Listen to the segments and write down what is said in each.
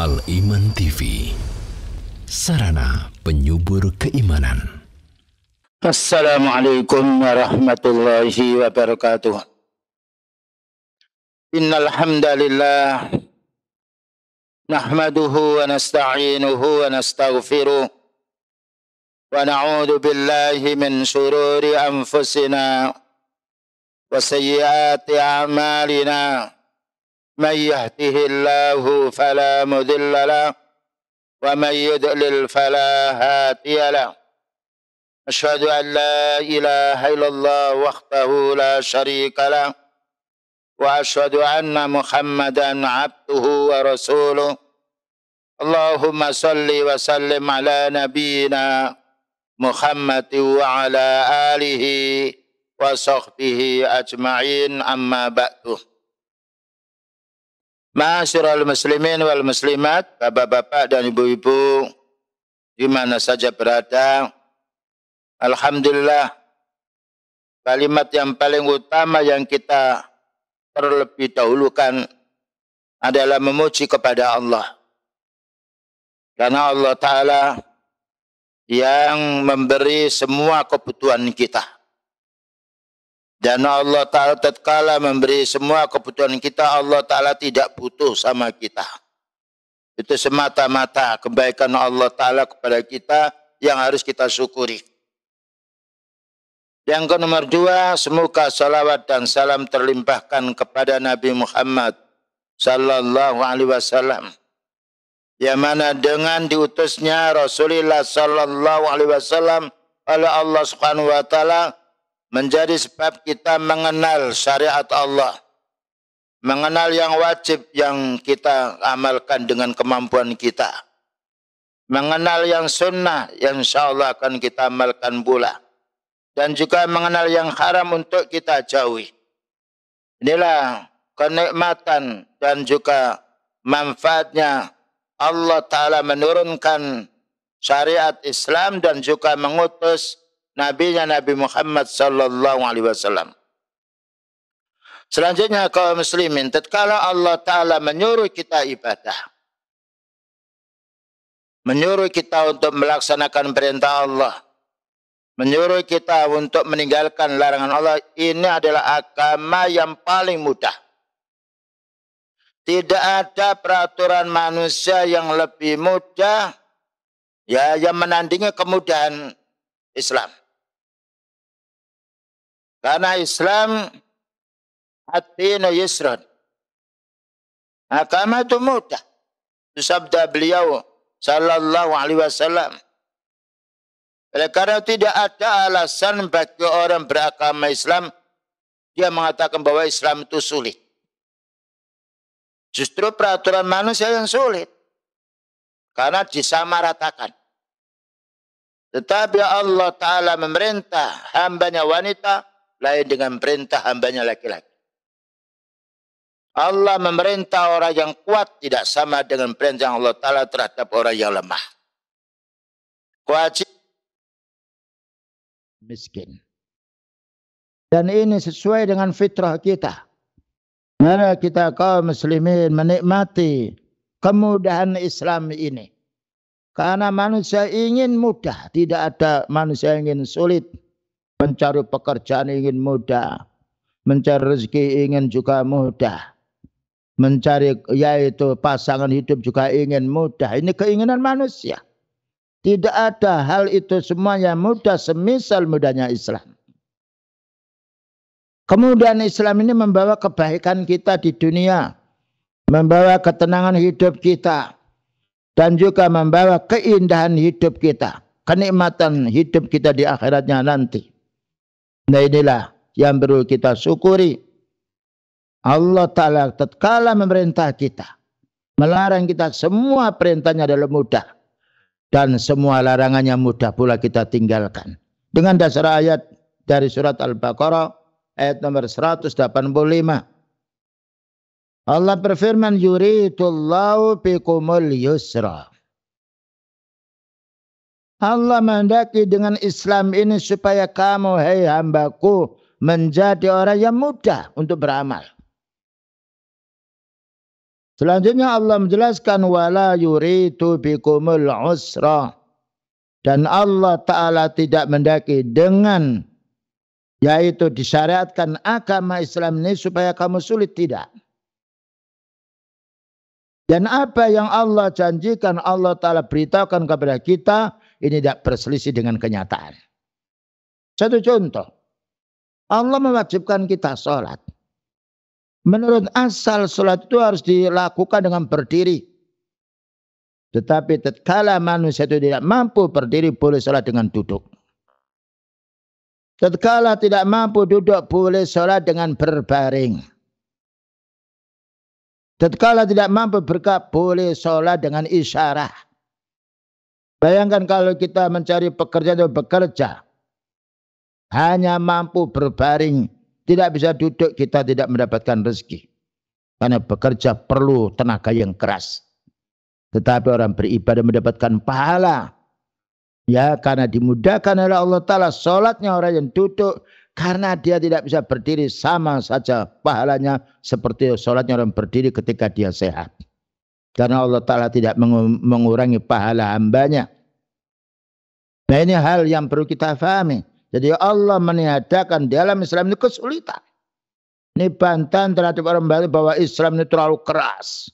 Al-Iman TV Sarana penyubur keimanan Assalamualaikum warahmatullahi wabarakatuh Innalhamdalillah Nahmaduhu wa nasta'inuhu wa nastaufiru Wa na'udhu billahi min syururi anfusina Wa sayyati amalina من يهده الله فلا مذل له ومن يدلل فلا هادي له أشهد أن لا إله إلا الله وحده لا شريك له وأشهد أن محمدا عبده ورسوله اللهم صل وسلم على نبينا محمد وعلى آله وصحبه أجمعين أما بعد Masyurul muslimin wal muslimat, bapak-bapak dan ibu-ibu, di mana saja berada, Alhamdulillah, kalimat yang paling utama yang kita terlebih dahulukan adalah memuji kepada Allah. Karena Allah Ta'ala yang memberi semua kebutuhan kita. Dan Allah Ta'ala tatkala memberi semua kebutuhan kita, Allah Ta'ala tidak butuh sama kita. Itu semata-mata kebaikan Allah Ta'ala kepada kita yang harus kita syukuri. Yang ke nomor dua, semoga salawat dan salam terlimpahkan kepada Nabi Muhammad Sallallahu Alaihi Wasallam. Yang mana dengan diutusnya Rasulullah Sallallahu Alaihi Wasallam oleh Allah Subhanahu Wa Ta'ala, menjadi sebab kita mengenal syariat Allah. Mengenal yang wajib yang kita amalkan dengan kemampuan kita. Mengenal yang sunnah yang insya Allah akan kita amalkan pula. Dan juga mengenal yang haram untuk kita jauhi. Inilah kenikmatan dan juga manfaatnya Allah Ta'ala menurunkan syariat Islam dan juga mengutus nabinya Nabi Muhammad sallallahu alaihi wasallam. Selanjutnya kaum muslimin, tatkala Allah taala menyuruh kita ibadah, menyuruh kita untuk melaksanakan perintah Allah, menyuruh kita untuk meninggalkan larangan Allah, ini adalah agama yang paling mudah. Tidak ada peraturan manusia yang lebih mudah ya yang menandingi kemudahan Islam. Karena Islam hati dinu yusran. Agama itu mudah. Itu sabda beliau sallallahu alaihi wasallam. Oleh karena tidak ada alasan bagi orang beragama Islam dia mengatakan bahwa Islam itu sulit. Justru peraturan manusia yang sulit. Karena disamaratakan. Tetapi Allah Ta'ala memerintah hambanya wanita lain dengan perintah hambanya laki-laki. Allah memerintah orang yang kuat tidak sama dengan perintah Allah Ta'ala terhadap orang yang lemah. Wajib miskin. Dan ini sesuai dengan fitrah kita. Mana kita kaum muslimin menikmati kemudahan Islam ini. Karena manusia ingin mudah, tidak ada manusia yang ingin sulit mencari pekerjaan ingin mudah, mencari rezeki ingin juga mudah, mencari yaitu pasangan hidup juga ingin mudah. Ini keinginan manusia. Tidak ada hal itu semuanya mudah semisal mudahnya Islam. Kemudian Islam ini membawa kebaikan kita di dunia, membawa ketenangan hidup kita, dan juga membawa keindahan hidup kita, kenikmatan hidup kita di akhiratnya nanti. Nah inilah yang perlu kita syukuri. Allah Ta'ala tatkala memerintah kita. Melarang kita semua perintahnya adalah mudah. Dan semua larangannya mudah pula kita tinggalkan. Dengan dasar ayat dari surat Al-Baqarah ayat nomor 185. Allah berfirman yuridullahu bikumul yusra Allah mendaki dengan Islam ini supaya kamu, hei hambaku, menjadi orang yang mudah untuk beramal. Selanjutnya Allah menjelaskan wala yuritu bikumul usra dan Allah taala tidak mendaki dengan yaitu disyariatkan agama Islam ini supaya kamu sulit tidak. Dan apa yang Allah janjikan Allah taala beritakan kepada kita ini tidak berselisih dengan kenyataan. Satu contoh, Allah mewajibkan kita sholat. Menurut asal sholat itu harus dilakukan dengan berdiri. Tetapi tatkala manusia itu tidak mampu berdiri boleh sholat dengan duduk. Tatkala tidak mampu duduk boleh sholat dengan berbaring. Tatkala tidak mampu berkat, boleh sholat dengan isyarah. Bayangkan kalau kita mencari pekerja dan bekerja. Hanya mampu berbaring. Tidak bisa duduk kita tidak mendapatkan rezeki. Karena bekerja perlu tenaga yang keras. Tetapi orang beribadah mendapatkan pahala. Ya karena dimudahkan oleh Allah Ta'ala. Sholatnya orang yang duduk. Karena dia tidak bisa berdiri sama saja pahalanya. Seperti sholatnya orang berdiri ketika dia sehat. Karena Allah Ta'ala tidak mengurangi pahala hambanya. Nah ini hal yang perlu kita pahami. Jadi Allah meniadakan dalam Islam ini kesulitan. Ini bantahan terhadap orang baru bahwa Islam ini terlalu keras.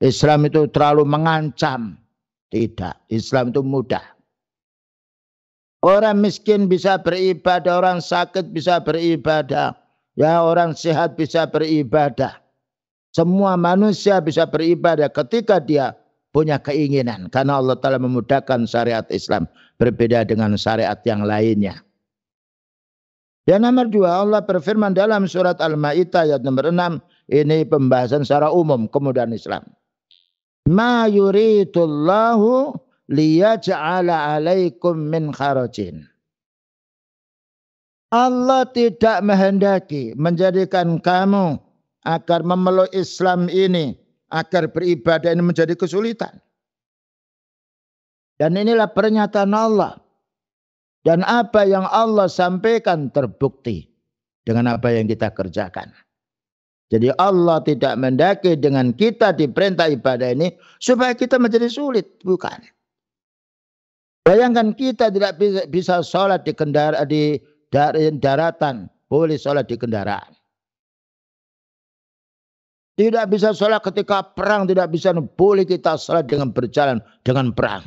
Islam itu terlalu mengancam. Tidak, Islam itu mudah. Orang miskin bisa beribadah, orang sakit bisa beribadah. Ya orang sehat bisa beribadah. Semua manusia bisa beribadah ketika dia punya keinginan. Karena Allah Ta'ala memudahkan syariat Islam. Berbeda dengan syariat yang lainnya. Yang nomor dua, Allah berfirman dalam surat Al-Ma'idah ayat nomor enam. Ini pembahasan secara umum kemudahan Islam. Ma yuridullahu liyaja'ala alaikum min kharajin. Allah tidak menghendaki menjadikan kamu agar memeluk Islam ini, agar beribadah ini menjadi kesulitan. Dan inilah pernyataan Allah. Dan apa yang Allah sampaikan terbukti dengan apa yang kita kerjakan. Jadi Allah tidak mendaki dengan kita di perintah ibadah ini supaya kita menjadi sulit, bukan. Bayangkan kita tidak bisa, sholat di, kendaraan, di daratan, boleh sholat di kendaraan. Tidak bisa sholat ketika perang, tidak bisa boleh kita sholat dengan berjalan, dengan perang.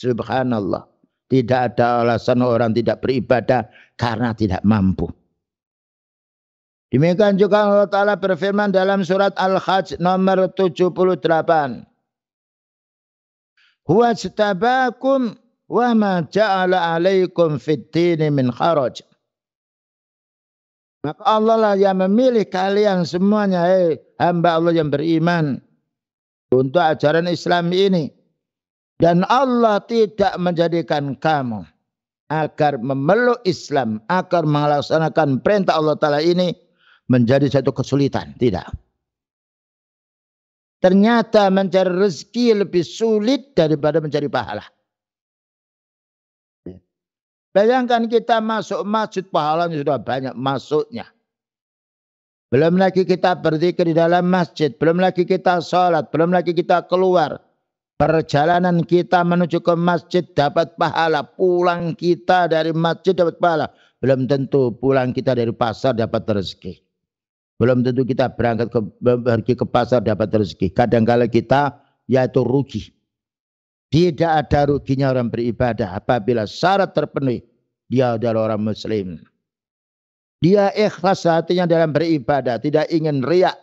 Subhanallah. Tidak ada alasan orang tidak beribadah karena tidak mampu. Demikian juga Allah Ta'ala berfirman dalam surat Al-Hajj nomor 78. Huwa stabakum wa ma ja'ala alaikum fid min kharaj. Maka Allah lah yang memilih kalian semuanya, hey, eh, hamba Allah yang beriman untuk ajaran Islam ini. Dan Allah tidak menjadikan kamu agar memeluk Islam, agar melaksanakan perintah Allah Ta'ala ini menjadi satu kesulitan. Tidak. Ternyata mencari rezeki lebih sulit daripada mencari pahala. Bayangkan kita masuk masjid pahalanya sudah banyak masuknya. Belum lagi kita berzikir di dalam masjid, belum lagi kita sholat, belum lagi kita keluar. Perjalanan kita menuju ke masjid dapat pahala, pulang kita dari masjid dapat pahala. Belum tentu pulang kita dari pasar dapat rezeki. Belum tentu kita berangkat ke, pergi ke pasar dapat rezeki. Kadangkala -kadang kita yaitu rugi. Tidak ada ruginya orang beribadah apabila syarat terpenuhi. Dia adalah orang muslim. Dia ikhlas hatinya dalam beribadah. Tidak ingin riak.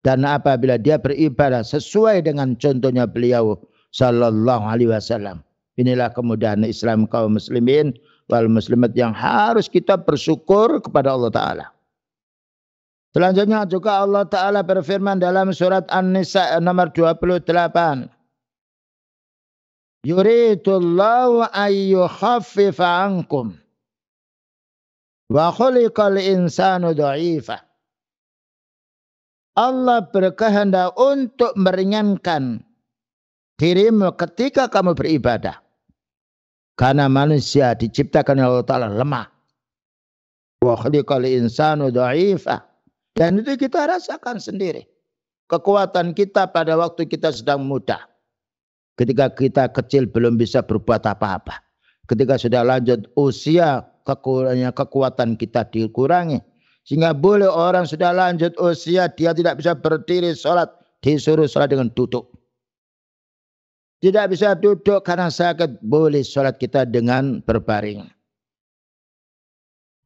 Dan apabila dia beribadah sesuai dengan contohnya beliau. Sallallahu alaihi wasallam. Inilah kemudahan Islam kaum muslimin. Wal muslimat yang harus kita bersyukur kepada Allah Ta'ala. Selanjutnya juga Allah Ta'ala berfirman dalam surat An-Nisa nomor 28 yuridullahu ayyukhaffifa ankum wa khuliqal insanu dha'ifa Allah berkehendak untuk meringankan dirimu ketika kamu beribadah. Karena manusia diciptakan oleh Allah Ta'ala lemah. Wa khuliqal insanu dha'ifa. Dan itu kita rasakan sendiri. Kekuatan kita pada waktu kita sedang muda Ketika kita kecil belum bisa berbuat apa-apa. Ketika sudah lanjut usia kekurangnya kekuatan kita dikurangi. Sehingga boleh orang sudah lanjut usia dia tidak bisa berdiri sholat. Disuruh sholat dengan duduk. Tidak bisa duduk karena sakit. Boleh sholat kita dengan berbaring.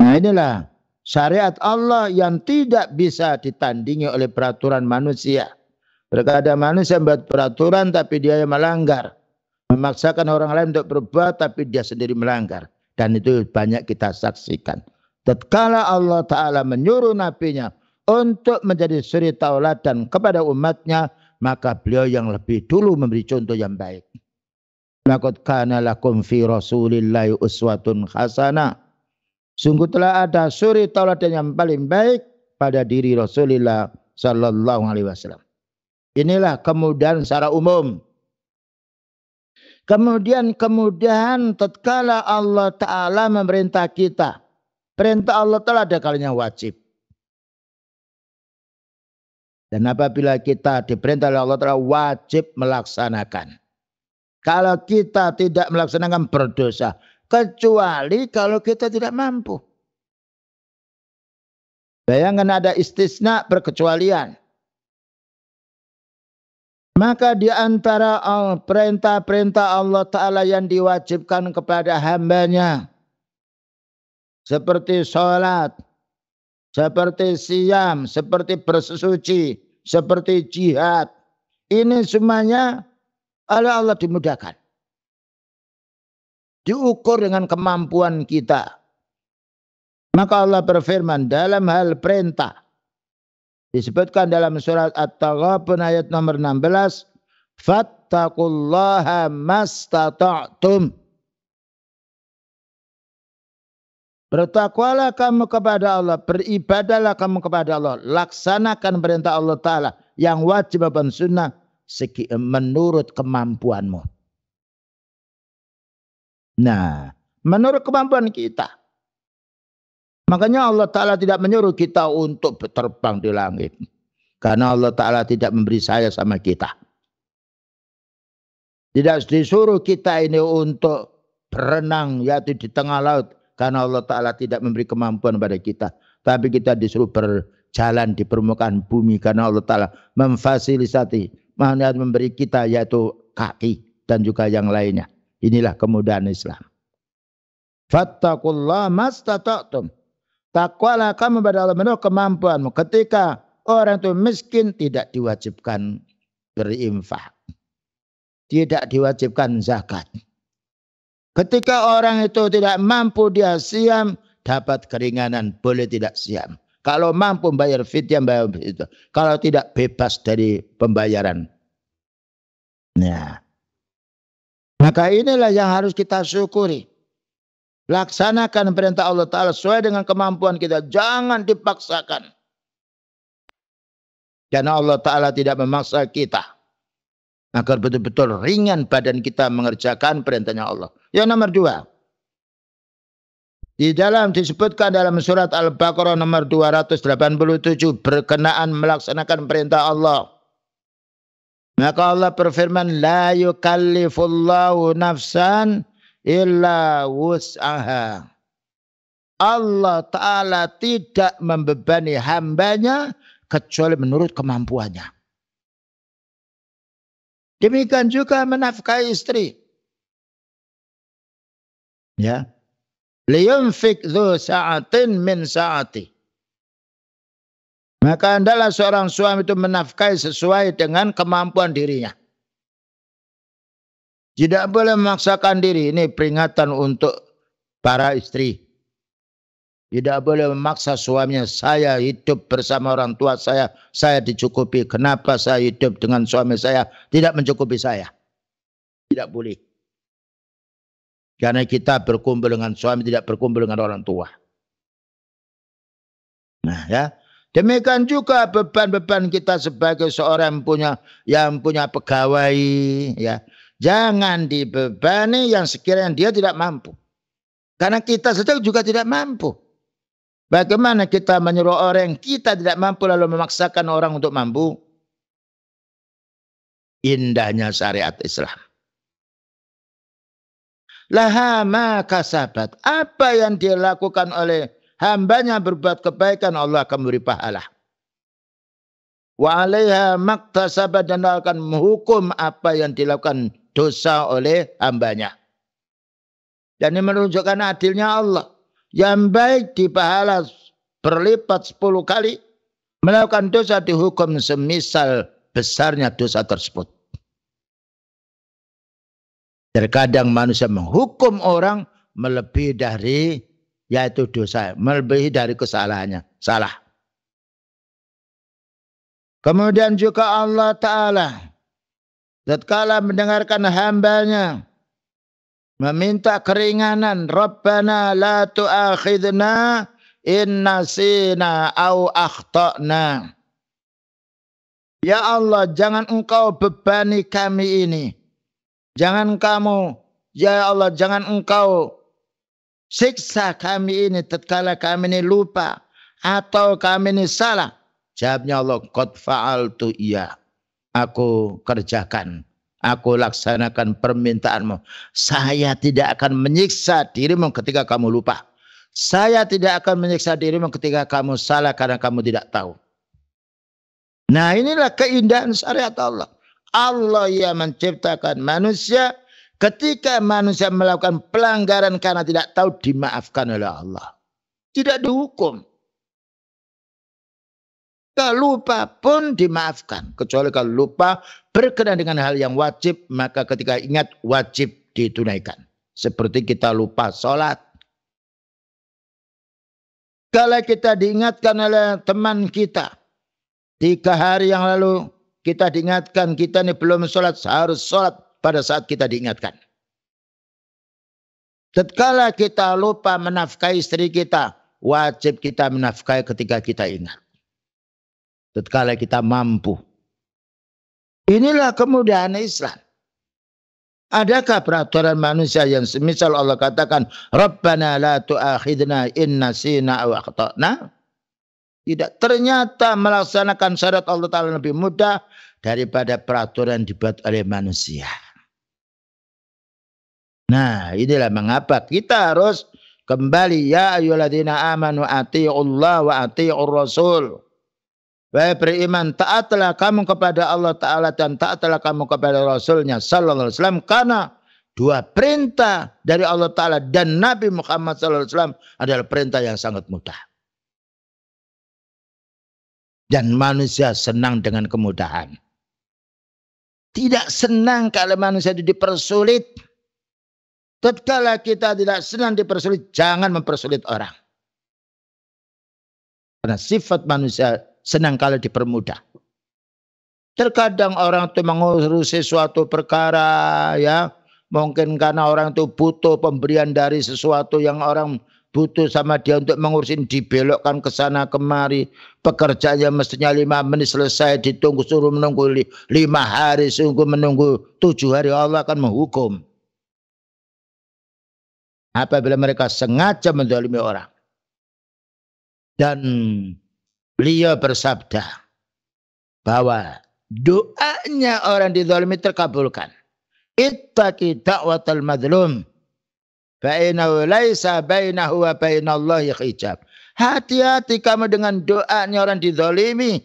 Nah inilah syariat Allah yang tidak bisa ditandingi oleh peraturan manusia. Terkadang manusia membuat peraturan tapi dia yang melanggar. Memaksakan orang lain untuk berbuat tapi dia sendiri melanggar. Dan itu banyak kita saksikan. Tatkala Allah Ta'ala menyuruh nabinya untuk menjadi suri tauladan kepada umatnya, maka beliau yang lebih dulu memberi contoh yang baik. Makut kana lakum fi rasulillahi uswatun Sungguh telah ada suri tauladan yang paling baik pada diri Rasulullah sallallahu alaihi wasallam. Inilah kemudahan secara umum. Kemudian kemudahan tatkala Allah Ta'ala memerintah kita. Perintah Allah Ta'ala ada kalinya wajib. Dan apabila kita diperintah oleh Allah Ta'ala wajib melaksanakan. Kalau kita tidak melaksanakan berdosa. Kecuali kalau kita tidak mampu. Bayangkan ada istisna berkecualian. Maka di antara perintah-perintah Allah Ta'ala yang diwajibkan kepada hambanya. Seperti sholat, seperti siam, seperti bersesuci, seperti jihad. Ini semuanya oleh Allah dimudahkan. Diukur dengan kemampuan kita. Maka Allah berfirman dalam hal perintah Disebutkan dalam surat At-Taghabun ayat nomor 16, "Fattaqullaha mastata'tum." Bertakwalah kamu kepada Allah, beribadahlah kamu kepada Allah, laksanakan perintah Allah Ta'ala yang wajib dan sunnah menurut kemampuanmu. Nah, menurut kemampuan kita. Makanya Allah Ta'ala tidak menyuruh kita untuk terbang di langit. Karena Allah Ta'ala tidak memberi saya sama kita. Tidak disuruh kita ini untuk berenang yaitu di tengah laut. Karena Allah Ta'ala tidak memberi kemampuan pada kita. Tapi kita disuruh berjalan di permukaan bumi. Karena Allah Ta'ala memfasilitasi. Maksudnya memberi kita yaitu kaki dan juga yang lainnya. Inilah kemudahan Islam. Fattakullah mastata'tum. Takwalah kamu pada Allah menurut kemampuanmu. Ketika orang itu miskin tidak diwajibkan berinfak. Tidak diwajibkan zakat. Ketika orang itu tidak mampu dia siam dapat keringanan boleh tidak siam. Kalau mampu bayar fitnya bayar itu. Kalau tidak bebas dari pembayaran. Nah, maka inilah yang harus kita syukuri. Laksanakan perintah Allah Ta'ala sesuai dengan kemampuan kita. Jangan dipaksakan. Karena Allah Ta'ala tidak memaksa kita. Agar betul-betul ringan badan kita mengerjakan perintahnya Allah. Yang nomor dua. Di dalam disebutkan dalam surat Al-Baqarah nomor 287 berkenaan melaksanakan perintah Allah. Maka Allah berfirman, La yukallifullahu nafsan illa wus'aha. Allah Ta'ala tidak membebani hambanya kecuali menurut kemampuannya. Demikian juga menafkahi istri. Ya. Liyumfik dhu sa'atin min sa'ati. Maka adalah seorang suami itu menafkahi sesuai dengan kemampuan dirinya. Tidak boleh memaksakan diri. Ini peringatan untuk para istri. Tidak boleh memaksa suaminya, saya hidup bersama orang tua saya, saya dicukupi. Kenapa saya hidup dengan suami saya tidak mencukupi saya? Tidak boleh. Karena kita berkumpul dengan suami, tidak berkumpul dengan orang tua. Nah ya, demikian juga beban-beban kita sebagai seorang yang punya yang punya pegawai, ya Jangan dibebani yang sekiranya dia tidak mampu. Karena kita saja juga tidak mampu. Bagaimana kita menyuruh orang yang kita tidak mampu lalu memaksakan orang untuk mampu? Indahnya syariat Islam. Laha kasabat. Apa yang dilakukan oleh hambanya berbuat kebaikan Allah akan beri pahala. Wa alaiha maktasabat dan akan menghukum apa yang dilakukan dosa oleh hambanya. Dan ini menunjukkan adilnya Allah. Yang baik dipahala berlipat sepuluh kali. Melakukan dosa dihukum semisal besarnya dosa tersebut. Terkadang manusia menghukum orang melebihi dari yaitu dosa, melebihi dari kesalahannya. Salah. Kemudian juga Allah Ta'ala Tatkala mendengarkan hambanya meminta keringanan, Rabbana la tu'akhidna in nasina au akhtana. Ya Allah, jangan engkau bebani kami ini. Jangan kamu, ya Allah, jangan engkau siksa kami ini tatkala kami ini lupa atau kami ini salah. Jawabnya Allah, qad fa'altu iya aku kerjakan. Aku laksanakan permintaanmu. Saya tidak akan menyiksa dirimu ketika kamu lupa. Saya tidak akan menyiksa dirimu ketika kamu salah karena kamu tidak tahu. Nah inilah keindahan syariat Allah. Allah yang menciptakan manusia. Ketika manusia melakukan pelanggaran karena tidak tahu dimaafkan oleh Allah. Tidak dihukum lupa pun dimaafkan. Kecuali kalau lupa berkenan dengan hal yang wajib, maka ketika ingat wajib ditunaikan. Seperti kita lupa sholat. Kalau kita diingatkan oleh teman kita. Tiga hari yang lalu kita diingatkan kita ini belum sholat. Harus sholat pada saat kita diingatkan. Tatkala kita lupa menafkahi istri kita. Wajib kita menafkahi ketika kita ingat tatkala kita mampu. Inilah kemudahan Islam. Adakah peraturan manusia yang semisal Allah katakan, Rabbana la tu'akhidna inna sina awakta'na? Tidak. Ternyata melaksanakan syarat Allah Ta'ala lebih mudah daripada peraturan dibuat oleh manusia. Nah, inilah mengapa kita harus kembali ya ayyuhalladzina amanu atii'ullaha wa atii'ur rasul. Wahai beriman, taatlah kamu kepada Allah Ta'ala dan taatlah kamu kepada Rasulnya Sallallahu Alaihi Wasallam. Karena dua perintah dari Allah Ta'ala dan Nabi Muhammad Sallallahu Alaihi Wasallam adalah perintah yang sangat mudah. Dan manusia senang dengan kemudahan. Tidak senang kalau manusia itu dipersulit. Tetkala kita tidak senang dipersulit, jangan mempersulit orang. Karena sifat manusia senang kalau dipermudah. Terkadang orang itu mengurus sesuatu perkara ya, mungkin karena orang itu butuh pemberian dari sesuatu yang orang butuh sama dia untuk mengurusin dibelokkan ke sana kemari yang mestinya lima menit selesai ditunggu suruh menunggu lima hari sungguh menunggu tujuh hari Allah akan menghukum apabila mereka sengaja mendolimi orang dan beliau bersabda bahwa doanya orang dizalimi terkabulkan. Ittaqi da'watal madlum fa'inahu laisa bainahu wa bainallahi khijab. Hati-hati kamu dengan doanya orang dizalimi.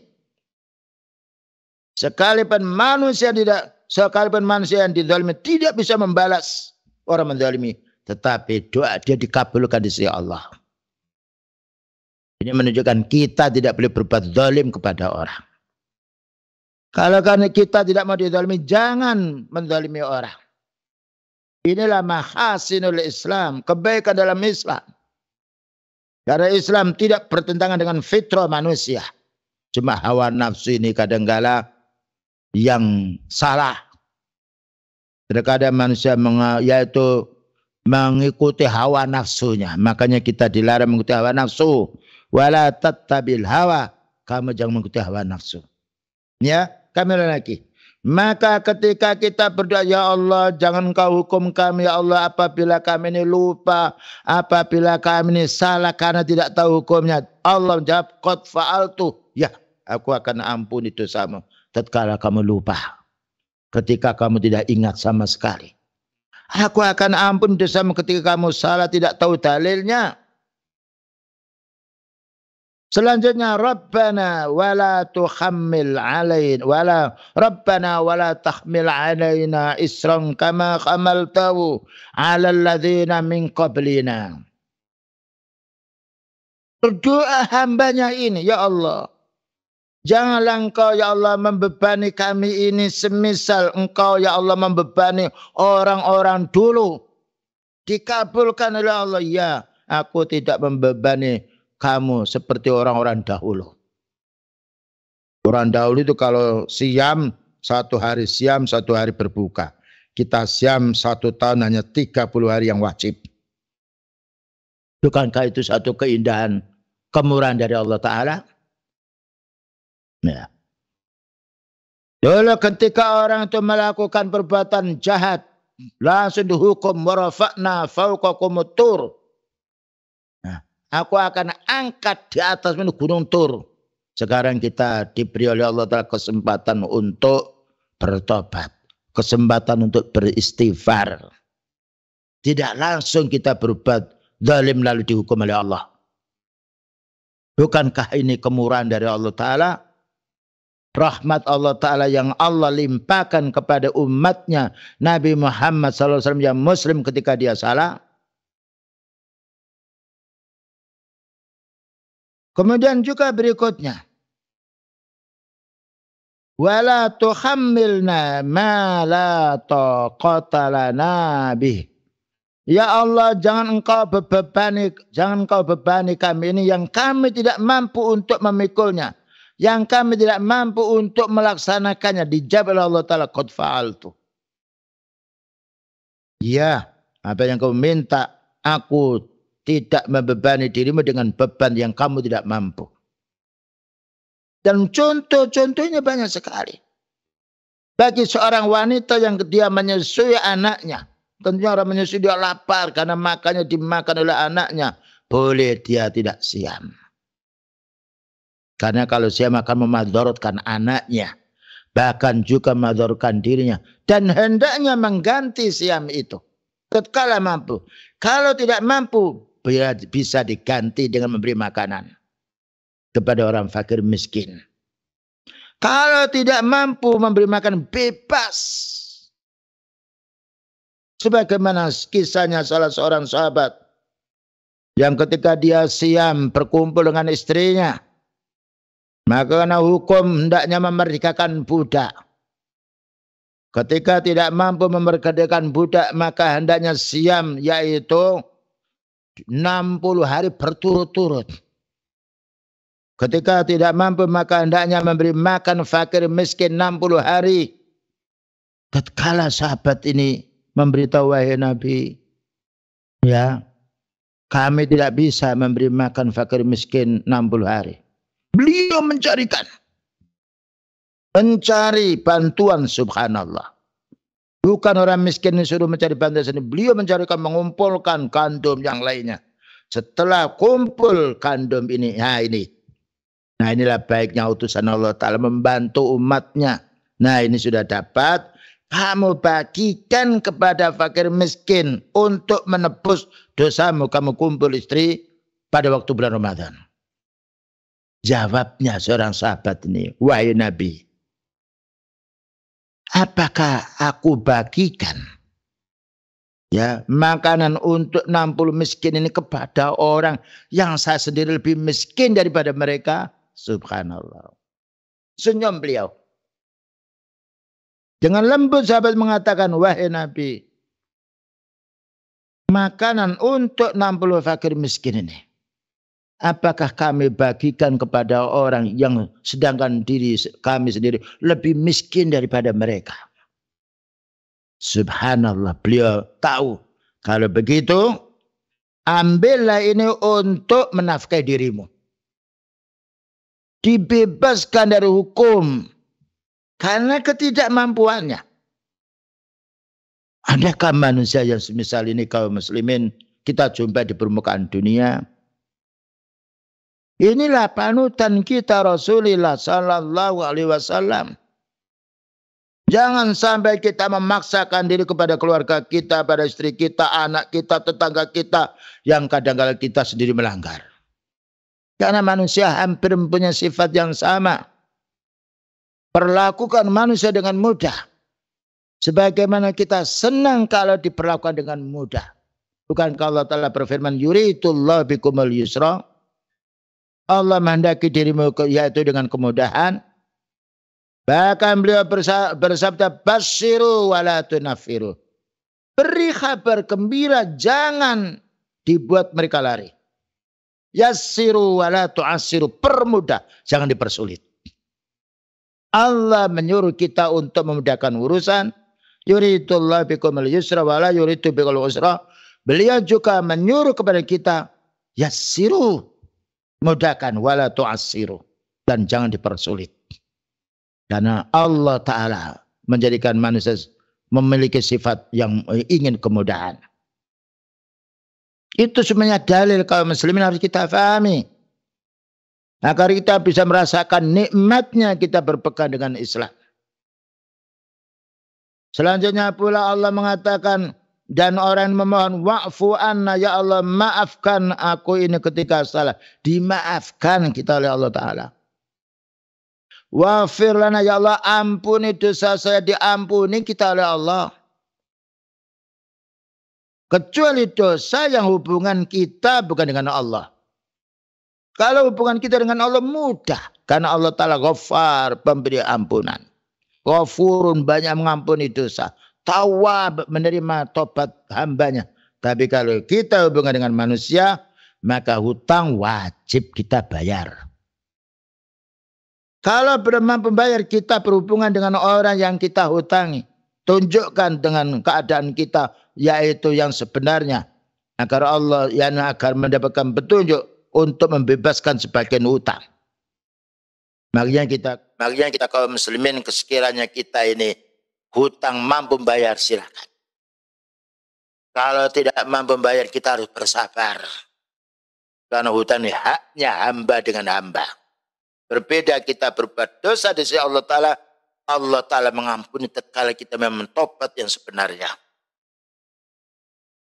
Sekalipun manusia tidak sekalipun manusia yang dizalimi tidak bisa membalas orang mendolimi tetapi doa dia dikabulkan di sisi Allah. Ini menunjukkan kita tidak boleh berbuat zalim kepada orang. Kalau karena kita tidak mau didolimi, jangan mendolimi orang. Inilah mahasinul Islam, kebaikan dalam Islam. Karena Islam tidak bertentangan dengan fitrah manusia. Cuma hawa nafsu ini kadangkala yang salah. Terkadang manusia yaitu mengikuti hawa nafsunya. Makanya kita dilarang mengikuti hawa nafsu. Wala tattabil hawa. Kamu jangan mengikuti hawa nafsu. Ya, kami lagi. Maka ketika kita berdoa, Ya Allah, jangan kau hukum kami, Ya Allah, apabila kami ini lupa, apabila kami ini salah karena tidak tahu hukumnya. Allah menjawab, Qad fa'altu. Ya, aku akan ampuni dosamu. Tatkala kamu lupa. Ketika kamu tidak ingat sama sekali. Aku akan ampun dosamu ketika kamu salah, tidak tahu dalilnya. Selanjutnya Rabbana wala tuhammil alain wala Rabbana wala tahmil alaina isran kama hamaltahu ala alladhina min qablina. Berdoa hambanya ini ya Allah. Janganlah engkau ya Allah membebani kami ini semisal engkau ya Allah membebani orang-orang dulu. Dikabulkan oleh Allah ya. Aku tidak membebani kamu seperti orang-orang dahulu. Orang dahulu itu kalau siam, satu hari siam, satu hari berbuka. Kita siam satu tahun hanya 30 hari yang wajib. Bukankah itu satu keindahan, kemurahan dari Allah Ta'ala? Ya. Dulu ketika orang itu melakukan perbuatan jahat, langsung dihukum warafa'na fauqakumutur, Aku akan angkat di atas gunung Tur. Sekarang kita diberi oleh Allah Ta'ala kesempatan untuk bertobat. Kesempatan untuk beristighfar. Tidak langsung kita berbuat zalim lalu dihukum oleh Allah. Bukankah ini kemurahan dari Allah Ta'ala? Rahmat Allah Ta'ala yang Allah limpahkan kepada umatnya Nabi Muhammad SAW yang Muslim ketika dia salah Kemudian juga berikutnya. Wala tuhammilna ma la taqatalana bih. Ya Allah, jangan engkau bebebani, jangan engkau bebani kami ini yang kami tidak mampu untuk memikulnya. Yang kami tidak mampu untuk melaksanakannya. Dijawab oleh Allah Ta'ala, Qad fa'altu. Ya, apa yang kau minta, aku tidak membebani dirimu dengan beban yang kamu tidak mampu. Dan contoh-contohnya banyak sekali. Bagi seorang wanita yang dia menyusui anaknya. Tentunya orang menyusui dia lapar karena makannya dimakan oleh anaknya. Boleh dia tidak siam. Karena kalau siam akan memadorotkan anaknya. Bahkan juga memadorotkan dirinya. Dan hendaknya mengganti siam itu. ketika mampu. Kalau tidak mampu, bisa diganti dengan memberi makanan kepada orang fakir miskin. Kalau tidak mampu memberi makan bebas. Sebagaimana kisahnya salah seorang sahabat yang ketika dia siam berkumpul dengan istrinya. Maka karena hukum hendaknya memerdekakan budak. Ketika tidak mampu memerdekakan budak maka hendaknya siam yaitu 60 hari berturut-turut. Ketika tidak mampu maka hendaknya memberi makan fakir miskin 60 hari. Tatkala sahabat ini memberitahu wahai Nabi, ya, kami tidak bisa memberi makan fakir miskin 60 hari. Beliau mencarikan mencari bantuan subhanallah. Bukan orang miskin yang suruh mencari bantuan sendiri. Beliau mencarikan mengumpulkan gandum yang lainnya. Setelah kumpul gandum ini, nah ini. Nah inilah baiknya utusan Allah Ta'ala membantu umatnya. Nah ini sudah dapat. Kamu bagikan kepada fakir miskin untuk menebus dosamu. Kamu kumpul istri pada waktu bulan Ramadan. Jawabnya seorang sahabat ini. Wahai Nabi apakah aku bagikan ya makanan untuk 60 miskin ini kepada orang yang saya sendiri lebih miskin daripada mereka subhanallah senyum beliau dengan lembut sahabat mengatakan wahai nabi makanan untuk 60 fakir miskin ini Apakah kami bagikan kepada orang yang sedangkan diri kami sendiri lebih miskin daripada mereka? Subhanallah, beliau tahu. Kalau begitu, ambillah ini untuk menafkahi dirimu. Dibebaskan dari hukum karena ketidakmampuannya. Adakah manusia yang semisal ini kaum muslimin kita jumpa di permukaan dunia Inilah panutan kita Rasulullah sallallahu alaihi wasallam. Jangan sampai kita memaksakan diri kepada keluarga kita, pada istri kita, anak kita, tetangga kita yang kadang-kala -kadang kita sendiri melanggar. Karena manusia hampir mempunyai sifat yang sama. Perlakukan manusia dengan mudah. Sebagaimana kita senang kalau diperlakukan dengan mudah. Bukan kalau Allah Ta'ala berfirman, Yuritullah bikumul yusra Allah menghendaki dirimu yaitu dengan kemudahan. Bahkan beliau bersabda basiru walatu nafiru. Beri kabar gembira, jangan dibuat mereka lari. Yassiru walatu asiru, permudah, jangan dipersulit. Allah menyuruh kita untuk memudahkan urusan. Yuridullah bikumul yusra wala yuridu bikumul usra. Beliau juga menyuruh kepada kita, yassiru mudahkan wala tu'assiru dan jangan dipersulit. Karena Allah taala menjadikan manusia memiliki sifat yang eh, ingin kemudahan. Itu semuanya dalil kaum muslimin harus kita fahami. Agar kita bisa merasakan nikmatnya kita berpegang dengan Islam. Selanjutnya pula Allah mengatakan dan orang memohon wa'fu anna ya Allah maafkan aku ini ketika salah dimaafkan kita oleh Allah taala wafir lana ya Allah ampuni dosa saya diampuni kita oleh Allah kecuali dosa yang hubungan kita bukan dengan Allah kalau hubungan kita dengan Allah mudah karena Allah taala ghafar pemberi ampunan ghafurun banyak mengampuni dosa tawab menerima tobat hambanya. Tapi kalau kita hubungan dengan manusia, maka hutang wajib kita bayar. Kalau belum mampu bayar, kita berhubungan dengan orang yang kita hutangi. Tunjukkan dengan keadaan kita, yaitu yang sebenarnya. Agar Allah yang agar mendapatkan petunjuk untuk membebaskan sebagian hutang. Makanya kita, makanya kita kaum muslimin kesekiranya kita ini hutang mampu bayar silakan. Kalau tidak mampu bayar kita harus bersabar. Karena hutang ini haknya hamba dengan hamba. Berbeda kita berbuat dosa di sisi Allah Ta'ala. Allah Ta'ala mengampuni tetkala kita memang tobat yang sebenarnya.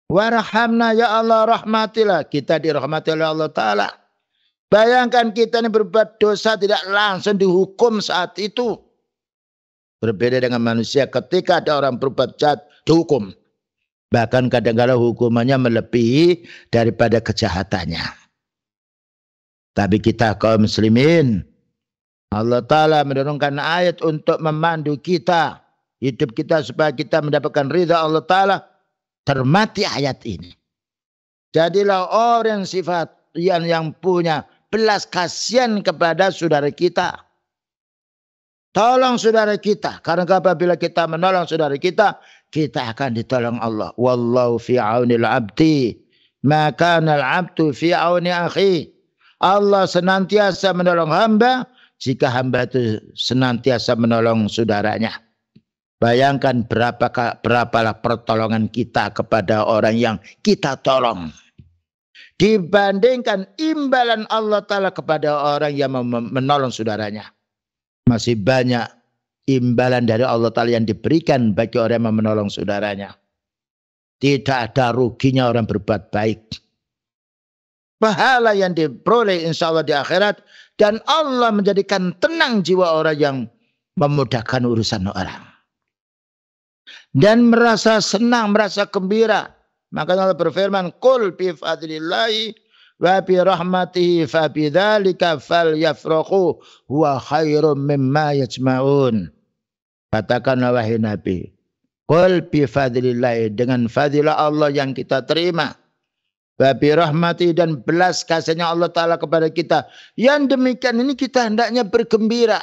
Warhamna ya Allah rahmatilah. Kita dirahmati oleh Allah Ta'ala. Bayangkan kita ini berbuat dosa tidak langsung dihukum saat itu. Berbeda dengan manusia ketika ada orang berbuat jahat dihukum. Bahkan kadang-kadang hukumannya melebihi daripada kejahatannya. Tapi kita kaum muslimin, Allah Ta'ala menurunkan ayat untuk memandu kita. Hidup kita supaya kita mendapatkan ridha Allah Ta'ala. Termati ayat ini. Jadilah orang sifat yang punya belas kasihan kepada saudara kita. Tolong saudara kita. Karena apabila kita menolong saudara kita, kita akan ditolong Allah. Wallahu fi abdi. Maka al abdu fi'auni akhi. Allah senantiasa menolong hamba jika hamba itu senantiasa menolong saudaranya. Bayangkan berapa berapalah pertolongan kita kepada orang yang kita tolong. Dibandingkan imbalan Allah Ta'ala kepada orang yang menolong saudaranya. Masih banyak imbalan dari Allah Ta'ala yang diberikan bagi orang yang menolong saudaranya. Tidak ada ruginya orang berbuat baik. Pahala yang diperoleh insya Allah di akhirat. Dan Allah menjadikan tenang jiwa orang yang memudahkan urusan orang. Dan merasa senang, merasa gembira. Maka Allah berfirman, Qul bi wa bi rahmatihi fa bidzalika falyafrahu huwa khairum mimma yajma'un katakanlah wahai nabi qul bi fadlillah dengan fadilah Allah yang kita terima wa bi rahmati dan belas kasihnya Allah taala kepada kita yang demikian ini kita hendaknya bergembira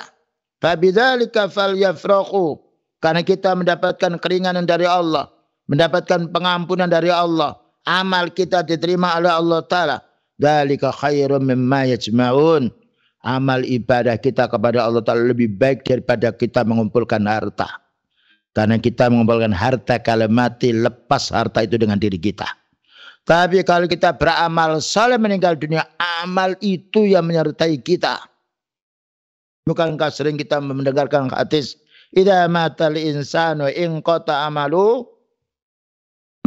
fa bidzalika falyafrahu karena kita mendapatkan keringanan dari Allah mendapatkan pengampunan dari Allah amal kita diterima oleh Allah Ta'ala. Dalika khairum mimma yajma'un. Amal ibadah kita kepada Allah Ta'ala lebih baik daripada kita mengumpulkan harta. Karena kita mengumpulkan harta kalau mati lepas harta itu dengan diri kita. Tapi kalau kita beramal saleh meninggal dunia, amal itu yang menyertai kita. Bukankah sering kita mendengarkan hadis, "Idza matal insanu in qata amalu"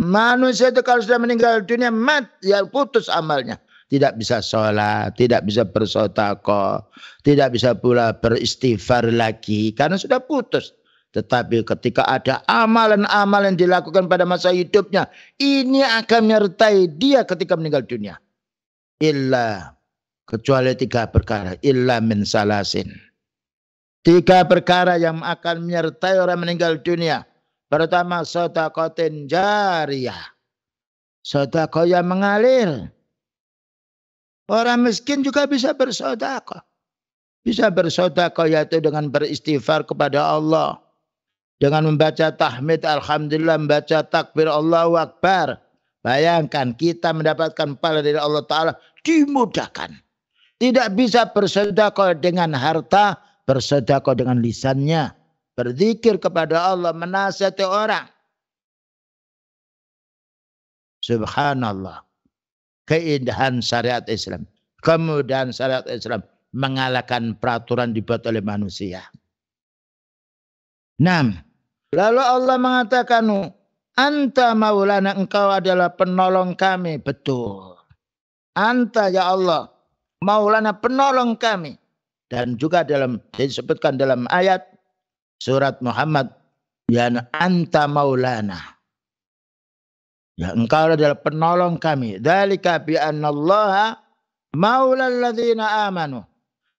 Manusia itu kalau sudah meninggal dunia mat, ya putus amalnya tidak bisa sholat, tidak bisa bersotako, tidak bisa pula beristighfar lagi karena sudah putus. Tetapi ketika ada amalan-amalan yang dilakukan pada masa hidupnya, ini akan menyertai dia ketika meninggal dunia. Illa kecuali tiga perkara, illa min salasin. Tiga perkara yang akan menyertai orang meninggal dunia. Pertama, sotakotin jariah. Sodakoh yang mengalir Orang miskin juga bisa bersodakoh. Bisa bersodakoh yaitu dengan beristighfar kepada Allah. Dengan membaca tahmid Alhamdulillah, membaca takbir Allahu Akbar. Bayangkan kita mendapatkan pahala dari Allah Ta'ala dimudahkan. Tidak bisa bersodakoh dengan harta, bersodakoh dengan lisannya. Berzikir kepada Allah, menasihati orang. Subhanallah keindahan syariat Islam. Kemudahan syariat Islam mengalahkan peraturan dibuat oleh manusia. 6. Lalu Allah mengatakan, Anta maulana engkau adalah penolong kami. Betul. Anta ya Allah. Maulana penolong kami. Dan juga dalam disebutkan dalam ayat surat Muhammad. yang anta maulana. Ya, engkau adalah penolong kami. Dalika bi annallaha maulal ladzina amanu.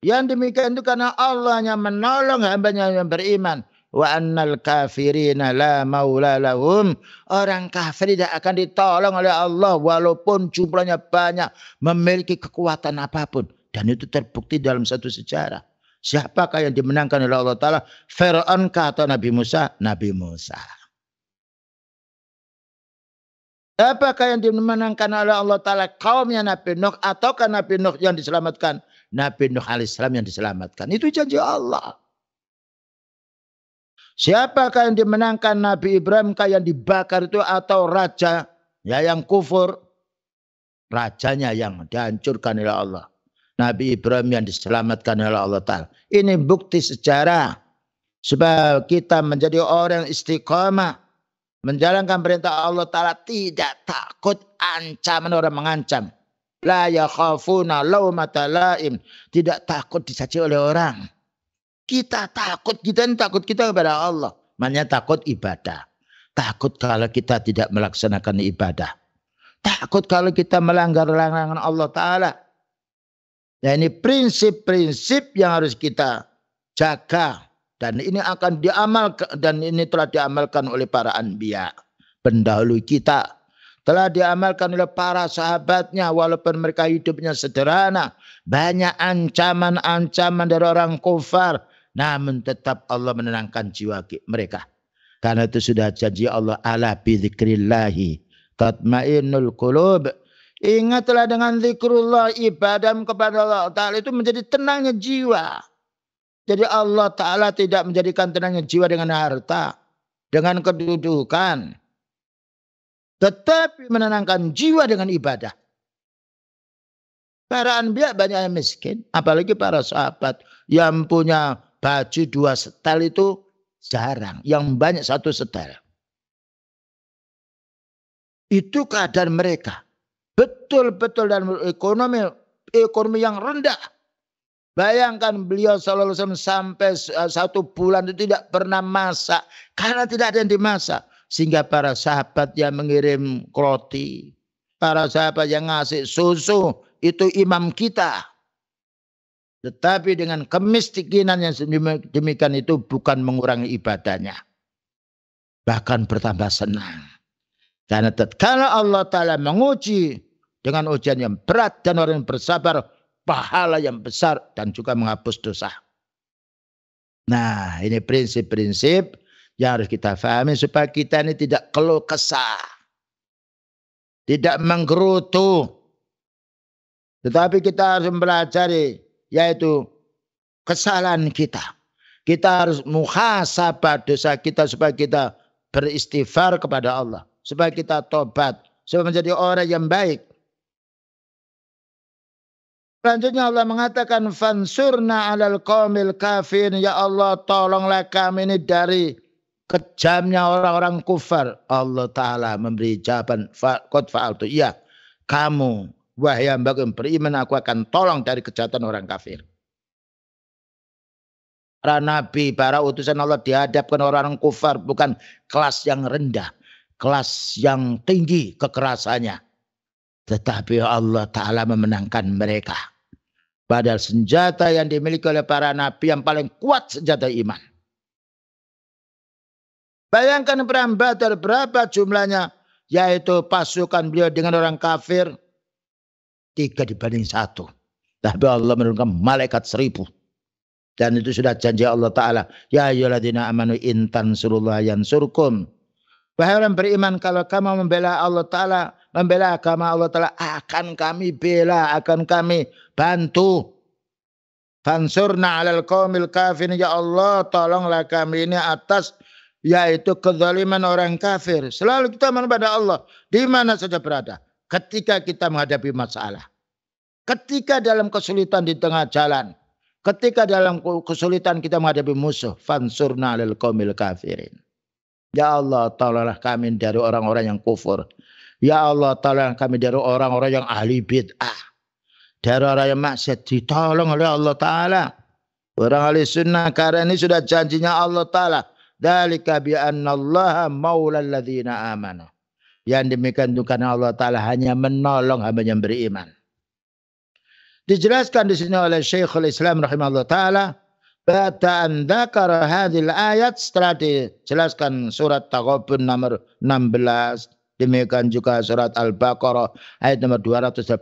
Yang demikian itu karena Allah yang menolong hamba yang beriman. Wa annal kafirina la maula lahum. Orang kafir tidak akan ditolong oleh Allah walaupun jumlahnya banyak. Memiliki kekuatan apapun. Dan itu terbukti dalam satu sejarah. Siapakah yang dimenangkan oleh Allah Ta'ala? Fir'aun kata Nabi Musa. Nabi Musa. Apakah yang dimenangkan oleh Allah Ta'ala kaumnya Nabi Nuh ataukah Nabi Nuh yang diselamatkan? Nabi Nuh alaihissalam yang diselamatkan. Itu janji Allah. Siapakah yang dimenangkan Nabi Ibrahim kah yang dibakar itu atau raja ya yang kufur? Rajanya yang dihancurkan oleh Allah. Nabi Ibrahim yang diselamatkan oleh Allah Ta'ala. Ini bukti sejarah. Sebab kita menjadi orang istiqamah Menjalankan perintah Allah Ta'ala tidak takut ancaman orang mengancam. La yakhafuna laumata laim. Tidak takut dicaci oleh orang. Kita takut, kita ini takut kita kepada Allah. Makanya takut ibadah. Takut kalau kita tidak melaksanakan ibadah. Takut kalau kita melanggar larangan Allah Ta'ala. Ya ini prinsip-prinsip yang harus kita jaga dan ini akan diamalkan dan ini telah diamalkan oleh para anbiya pendahulu kita. Telah diamalkan oleh para sahabatnya walaupun mereka hidupnya sederhana. Banyak ancaman-ancaman dari orang kufar. Namun tetap Allah menenangkan jiwa mereka. Karena itu sudah janji Allah ala bidzikrillahi tatmainnul qulub. Ingatlah dengan zikrullah ibadah kepada Allah Ta'ala itu menjadi tenangnya jiwa. Jadi Allah Ta'ala tidak menjadikan tenangnya jiwa dengan harta, dengan kedudukan. Tetapi menenangkan jiwa dengan ibadah. Para anbiya banyak yang miskin, apalagi para sahabat yang punya baju dua setel itu jarang. Yang banyak satu setel. Itu keadaan mereka. Betul-betul dalam ekonomi ekonomi yang rendah Bayangkan beliau selalu sampai eh, satu bulan itu tidak pernah masak karena tidak ada yang dimasak sehingga para sahabat yang mengirim roti, para sahabat yang ngasih susu itu imam kita. Tetapi dengan kemiskinan yang demikian itu bukan mengurangi ibadahnya. Bahkan bertambah senang. Karena Allah Ta'ala menguji dengan ujian yang berat dan orang yang bersabar, pahala yang besar dan juga menghapus dosa. Nah, ini prinsip-prinsip yang harus kita pahami supaya kita ini tidak keluh kesah. Tidak menggerutu. Tetapi kita harus mempelajari yaitu kesalahan kita. Kita harus muhasabah dosa kita supaya kita beristighfar kepada Allah. Supaya kita tobat. Supaya menjadi orang yang baik. Selanjutnya Allah mengatakan fansurna alal qaumil kafirin ya Allah tolonglah kami ini dari kejamnya orang-orang kufar. Allah taala memberi jawaban qad fa'altu iya kamu wahai hamba yang beriman aku akan tolong dari kejahatan orang kafir. Para nabi, para utusan Allah dihadapkan orang-orang kufar bukan kelas yang rendah, kelas yang tinggi kekerasannya. Tetapi Allah Ta'ala memenangkan mereka Padahal senjata yang dimiliki oleh para nabi yang paling kuat senjata iman. Bayangkan perang Badar berapa jumlahnya, yaitu pasukan beliau dengan orang kafir tiga dibanding satu. Tapi Allah menurunkan malaikat seribu. Dan itu sudah janji Allah Ta'ala. Ya yuladina amanu intan surullah yang surkum. Wahai orang beriman, kalau kamu membela Allah Ta'ala, membela agama Allah Ta'ala akan kami bela, akan kami bantu. Fansurna alal qawmil kafirin. Ya Allah tolonglah kami ini atas yaitu kezaliman orang kafir. Selalu kita kepada Allah di mana saja berada. Ketika kita menghadapi masalah. Ketika dalam kesulitan di tengah jalan. Ketika dalam kesulitan kita menghadapi musuh. Fansurna alal qawmil kafirin. Ya Allah tolonglah kami dari orang-orang yang kufur. Ya Allah tolong kami dari orang-orang yang ahli bid'ah. Dari orang yang maksiat ditolong oleh Allah Ta'ala. Orang ahli sunnah karena ini sudah janjinya Allah Ta'ala. Dalika bi Allah maulal ladzina amanu. Yang demikian itu karena Allah Ta'ala hanya menolong hamba yang beriman. Dijelaskan di sini oleh Syekhul Islam rahimahullah taala Bada anda dzakara ayat setelah dijelaskan surat Taqobun nomor 16 Demikian juga surat Al-Baqarah ayat nomor 286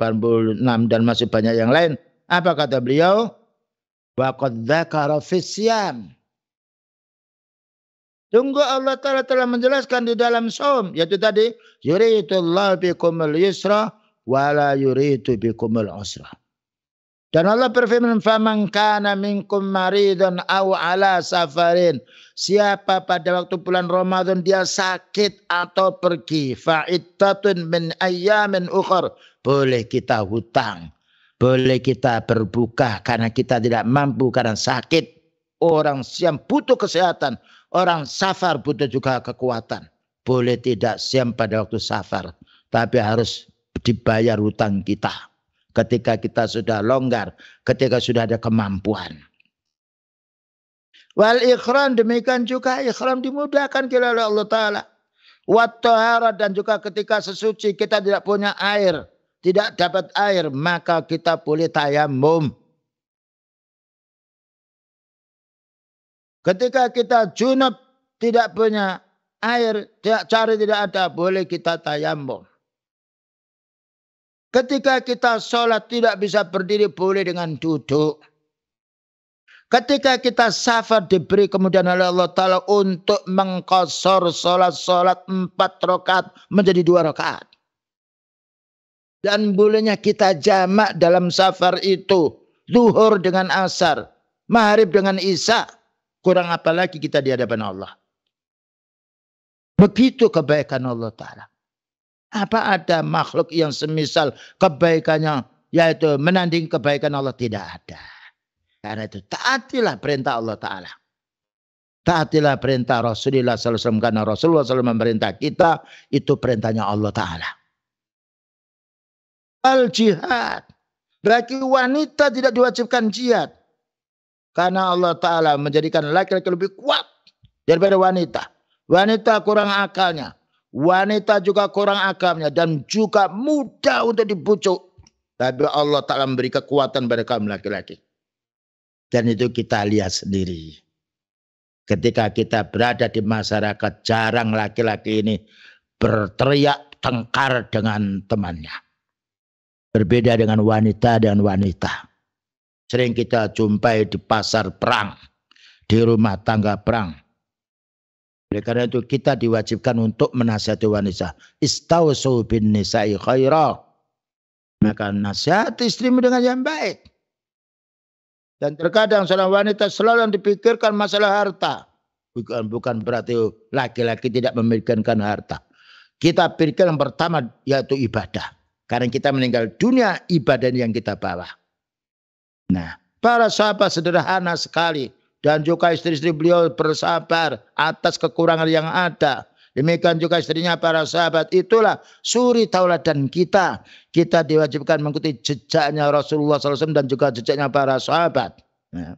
dan masih banyak yang lain. Apa kata beliau? Waqad dzakara fisyam. Tunggu Allah Ta'ala telah menjelaskan di dalam saum Yaitu tadi. Yuridullah bikumul yusra. Wala yuridu bikumul usra. Dan Allah berfirman. Faman kana minkum maridun au ala safarin. Siapa pada waktu bulan Ramadan dia sakit atau pergi. Fa'iddatun min ayyamin ukhar. Boleh kita hutang. Boleh kita berbuka karena kita tidak mampu karena sakit. Orang siam butuh kesehatan. Orang safar butuh juga kekuatan. Boleh tidak siam pada waktu safar. Tapi harus dibayar hutang kita. Ketika kita sudah longgar. Ketika sudah ada kemampuan. Wal ikhram demikian juga ikhram dimudahkan kira oleh Allah Ta'ala. Wattahara dan juga ketika sesuci kita tidak punya air. Tidak dapat air maka kita boleh tayamum. Ketika kita junub tidak punya air, tidak cari tidak ada, boleh kita tayamum. Ketika kita sholat tidak bisa berdiri boleh dengan duduk. Ketika kita safar diberi kemudian oleh Allah Ta'ala untuk mengkosor sholat-sholat empat rokaat menjadi dua rokaat. Dan bolehnya kita jamak dalam safar itu. Zuhur dengan asar. Maharib dengan isya. Kurang apa lagi kita di hadapan Allah. Begitu kebaikan Allah Ta'ala. Apa ada makhluk yang semisal kebaikannya yaitu menanding kebaikan Allah? Tidak ada. Karena itu taatilah perintah Allah Ta'ala. Taatilah perintah Rasulullah SAW. Karena Rasulullah SAW memerintah kita. Itu perintahnya Allah Ta'ala. Al jihad. Bagi wanita tidak diwajibkan jihad. Karena Allah Ta'ala menjadikan laki-laki lebih kuat daripada wanita. Wanita kurang akalnya. Wanita juga kurang agamnya dan juga mudah untuk dibucuk. Tapi Allah Ta'ala memberi kekuatan pada kaum laki-laki. Dan itu kita lihat sendiri. Ketika kita berada di masyarakat, jarang laki-laki ini berteriak tengkar dengan temannya. Berbeda dengan wanita dan wanita. Sering kita jumpai di pasar perang, di rumah tangga perang. Oleh karena itu kita diwajibkan untuk menasihati wanita. Istausu bin nisa'i khairah. Maka nasihat istrimu dengan yang baik. Dan terkadang seorang wanita selalu dipikirkan masalah harta. Bukan, bukan berarti laki-laki tidak memikirkan harta. Kita pikirkan yang pertama yaitu ibadah. Karena kita meninggal dunia ibadah yang kita bawa. Nah, para sahabat sederhana sekali. Dan juga istri-istri beliau bersabar atas kekurangan yang ada. Demikian juga istrinya para sahabat. Itulah suri dan kita. Kita diwajibkan mengikuti jejaknya Rasulullah SAW dan juga jejaknya para sahabat. Nah.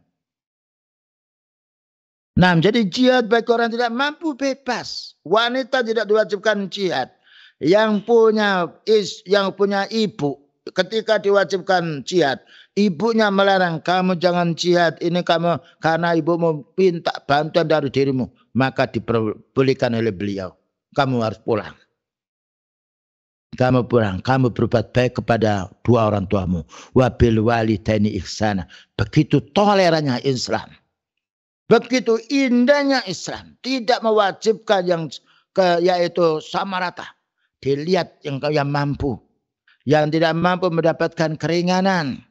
nah, jadi jihad baik orang tidak mampu bebas. Wanita tidak diwajibkan jihad. Yang punya is, yang punya ibu, ketika diwajibkan jihad, ibunya melarang kamu jangan jihad ini kamu karena ibumu minta bantuan dari dirimu, maka diperbolehkan oleh beliau. Kamu harus pulang. Kamu pulang, kamu berbuat baik kepada dua orang tuamu. Wabil wali walidaini ihsana. Begitu tolerannya Islam. Begitu indahnya Islam. Tidak mewajibkan yang ke, yaitu sama rata. Dilihat yang yang mampu yang tidak mampu mendapatkan keringanan.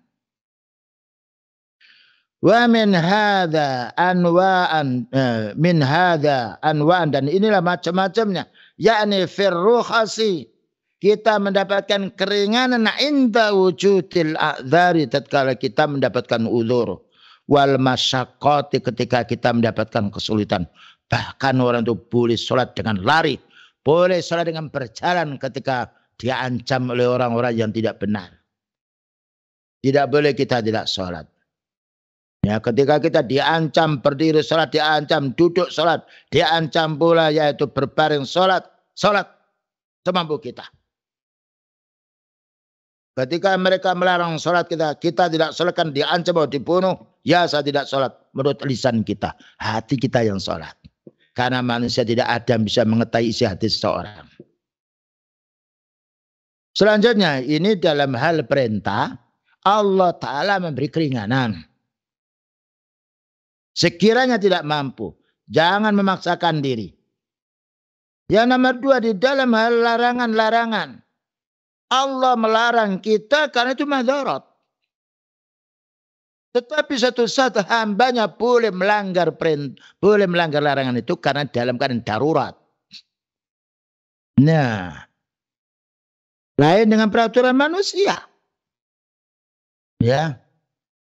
Wa min hadza anwa'an eh, min hadza anwa'an dan inilah macam-macamnya yakni firruhasi kita mendapatkan keringanan inda wujudil a'dzari tatkala kita mendapatkan uzur wal masyaqqati ketika kita mendapatkan kesulitan bahkan orang itu boleh sholat dengan lari boleh sholat dengan berjalan ketika dia ancam oleh orang-orang yang tidak benar. Tidak boleh kita tidak sholat. Ya, ketika kita diancam berdiri sholat, diancam duduk sholat, diancam pula yaitu berbaring sholat, sholat semampu kita. Ketika mereka melarang sholat kita, kita tidak sholatkan diancam atau dibunuh. Ya saya tidak sholat. Menurut lisan kita, hati kita yang sholat. Karena manusia tidak ada yang bisa mengetahui isi hati seseorang. Selanjutnya ini dalam hal perintah Allah Ta'ala memberi keringanan. Sekiranya tidak mampu, jangan memaksakan diri. Yang nomor dua di dalam hal larangan-larangan. Allah melarang kita karena itu madorot. Tetapi satu saat hambanya boleh melanggar perintah, boleh melanggar larangan itu karena dalam keadaan darurat. Nah, lain dengan peraturan manusia. Ya.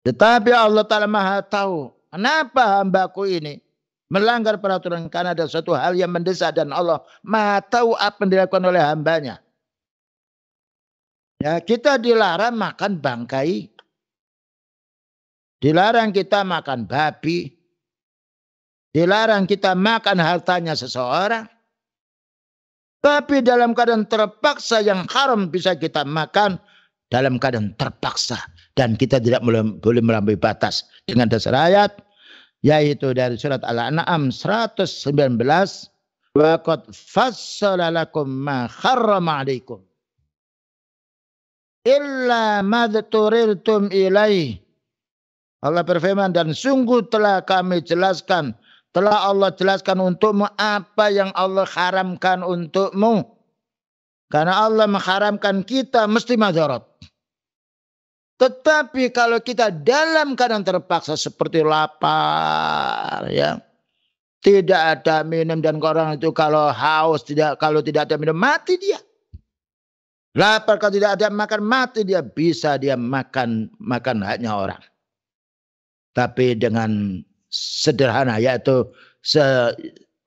Tetapi Allah Ta'ala maha tahu. Kenapa hambaku ini melanggar peraturan karena ada suatu hal yang mendesak dan Allah maha tahu apa yang dilakukan oleh hambanya. Ya, kita dilarang makan bangkai. Dilarang kita makan babi. Dilarang kita makan hartanya seseorang. Tapi dalam keadaan terpaksa yang haram bisa kita makan dalam keadaan terpaksa. Dan kita tidak boleh melampaui batas. Dengan dasar ayat yaitu dari surat Al-An'am 119 wa qad fassala lakum ma harrama alaikum illa madturirtum ilaih Allah berfirman dan sungguh telah kami jelaskan telah Allah jelaskan untukmu apa yang Allah haramkan untukmu. Karena Allah mengharamkan kita mesti madarat. Tetapi kalau kita dalam keadaan terpaksa seperti lapar ya. Tidak ada minum dan orang itu kalau haus tidak kalau tidak ada minum mati dia. Lapar kalau tidak ada makan mati dia bisa dia makan makan haknya orang. Tapi dengan sederhana yaitu se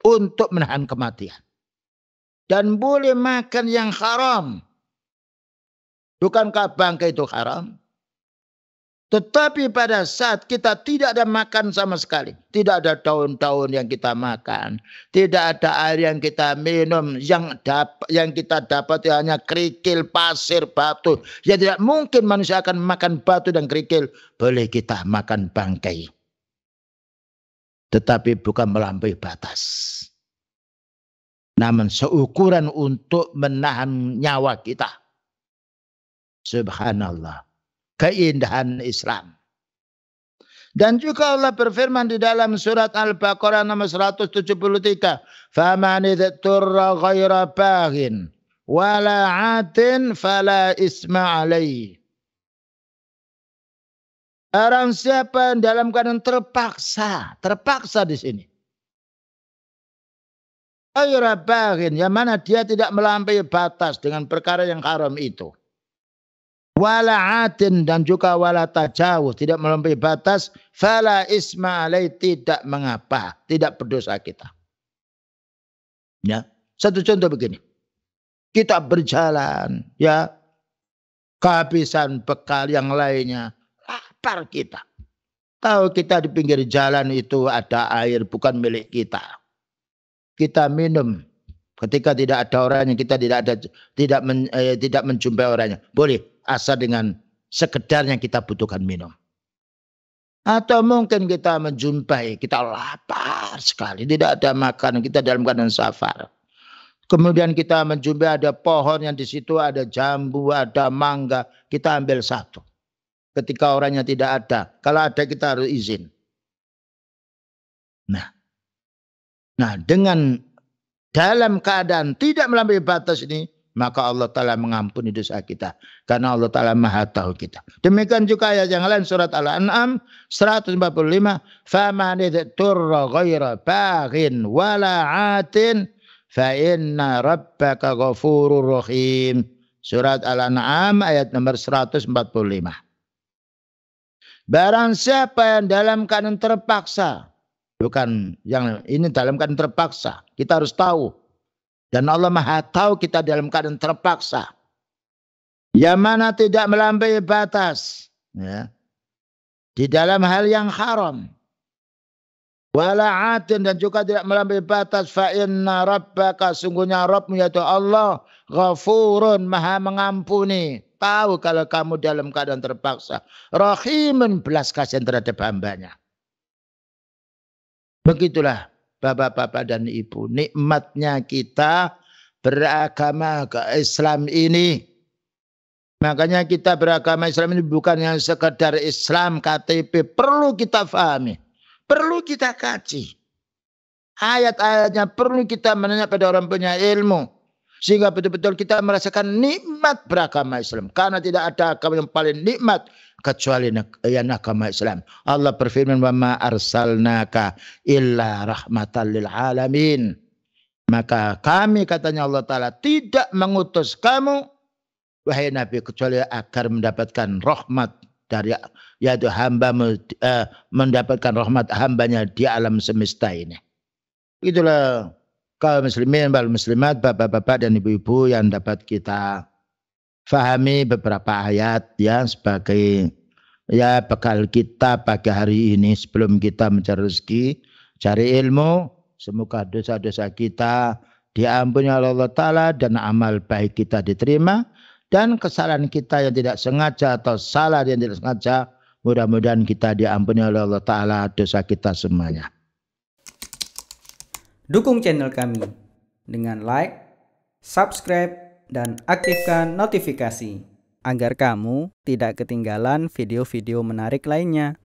untuk menahan kematian. Dan boleh makan yang haram. Bukankah bangkai itu haram? Tetapi pada saat kita tidak ada makan sama sekali. Tidak ada daun-daun yang kita makan. Tidak ada air yang kita minum. Yang dapat yang kita dapat hanya kerikil, pasir, batu. Ya tidak mungkin manusia akan makan batu dan kerikil. Boleh kita makan bangkai tetapi bukan melampaui batas. Namun seukuran untuk menahan nyawa kita. Subhanallah. Keindahan Islam. Dan juga Allah berfirman di dalam surat Al-Baqarah nomor 173. فَمَنِ ذَتُرَّ ghaira bahin. Wala atin fala isma alaih. Orang siapa yang dalam keadaan terpaksa, terpaksa di sini. Ayurabahin, yang mana dia tidak melampaui batas dengan perkara yang haram itu. Wala'atin dan juga wala jauh tidak melampaui batas. Fala isma alai, tidak mengapa, tidak berdosa kita. Ya, satu contoh begini. Kita berjalan, ya, kehabisan bekal yang lainnya lapar kita. Tahu kita di pinggir jalan itu ada air bukan milik kita. Kita minum. Ketika tidak ada orangnya kita tidak ada tidak men, eh, tidak menjumpai orangnya. Boleh asal dengan sekedarnya kita butuhkan minum. Atau mungkin kita menjumpai kita lapar sekali, tidak ada makan kita dalam keadaan safar. Kemudian kita menjumpai ada pohon yang di situ ada jambu, ada mangga, kita ambil satu ketika orangnya tidak ada. Kalau ada kita harus izin. Nah, nah dengan dalam keadaan tidak melampaui batas ini, maka Allah Ta'ala mengampuni dosa kita. Karena Allah Ta'ala maha tahu kita. Demikian juga ayat yang lain surat Al-An'am 145. فَمَنِ اِذْتُرَّ غَيْرَ بَاغٍ وَلَا عَاتٍ فَإِنَّ رَبَّكَ غَفُورٌ رَحِيمٌ Surat Al-An'am ayat nomor 145. Barang siapa yang dalam keadaan terpaksa. Bukan yang ini dalam keadaan terpaksa. Kita harus tahu. Dan Allah maha tahu kita dalam keadaan terpaksa. Yang mana tidak melampaui batas. Ya. Di dalam hal yang haram wala dan juga tidak melampaui batas fa inna rabbaka sungguhnya Rabbmu yaitu Allah ghafurun maha mengampuni tahu kalau kamu dalam keadaan terpaksa. Rahimun belas kasihan terhadap hambanya. Begitulah bapak-bapak dan ibu. Nikmatnya kita beragama ke Islam ini. Makanya kita beragama Islam ini bukan yang sekedar Islam KTP. Perlu kita fahami. Perlu kita kaji. Ayat-ayatnya perlu kita menanya pada orang punya ilmu. Sehingga betul-betul kita merasakan nikmat beragama Islam. Karena tidak ada agama yang paling nikmat kecuali yang agama Islam. Allah berfirman, "Wa ma arsalnaka illa rahmatan lil alamin." Maka kami katanya Allah Ta'ala tidak mengutus kamu wahai Nabi kecuali agar mendapatkan rahmat dari yaitu hamba eh, mendapatkan rahmat hambanya di alam semesta ini. Itulah kaum muslimin wal muslimat, bapak-bapak dan ibu-ibu yang dapat kita fahami beberapa ayat ya sebagai ya bekal kita pada hari ini sebelum kita mencari rezeki, cari ilmu, semoga dosa-dosa kita diampuni oleh Allah Ta'ala dan amal baik kita diterima dan kesalahan kita yang tidak sengaja atau salah yang tidak sengaja mudah-mudahan kita diampuni oleh Allah Ta'ala dosa kita semuanya. Dukung channel kami dengan like, subscribe, dan aktifkan notifikasi agar kamu tidak ketinggalan video-video menarik lainnya.